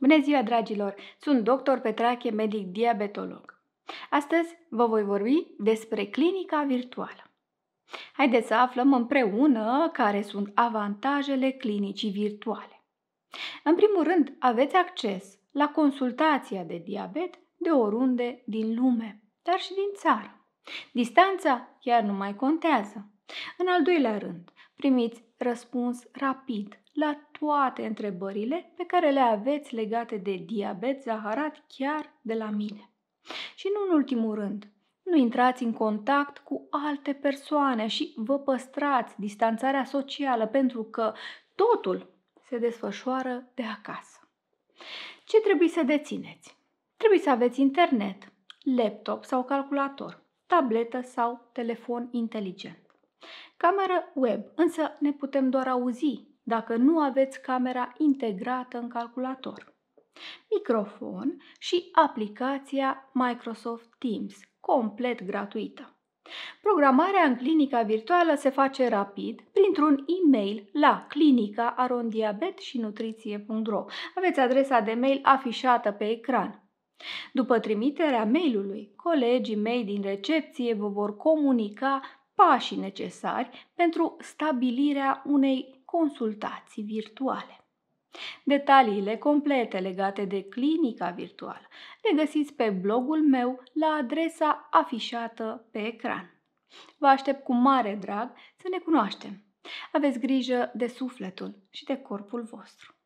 Bună ziua, dragilor! Sunt doctor Petrache, medic diabetolog. Astăzi vă voi vorbi despre clinica virtuală. Haideți să aflăm împreună care sunt avantajele clinicii virtuale. În primul rând, aveți acces la consultația de diabet de oriunde din lume, dar și din țară. Distanța chiar nu mai contează. În al doilea rând, primiți răspuns rapid la toate întrebările pe care le aveți legate de diabet zaharat chiar de la mine. Și nu în ultimul rând, nu intrați în contact cu alte persoane și vă păstrați distanțarea socială pentru că totul se desfășoară de acasă. Ce trebuie să dețineți? Trebuie să aveți internet, laptop sau calculator, tabletă sau telefon inteligent. Cameră web, însă ne putem doar auzi dacă nu aveți camera integrată în calculator. Microfon și aplicația Microsoft Teams, complet gratuită. Programarea în clinica virtuală se face rapid printr-un e-mail la clinica și nutriție.ro. Aveți adresa de mail afișată pe ecran. După trimiterea mailului, colegii mei din recepție vă vor comunica pașii necesari pentru stabilirea unei consultații virtuale. Detaliile complete legate de clinica virtuală le găsiți pe blogul meu la adresa afișată pe ecran. Vă aștept cu mare drag să ne cunoaștem. Aveți grijă de sufletul și de corpul vostru.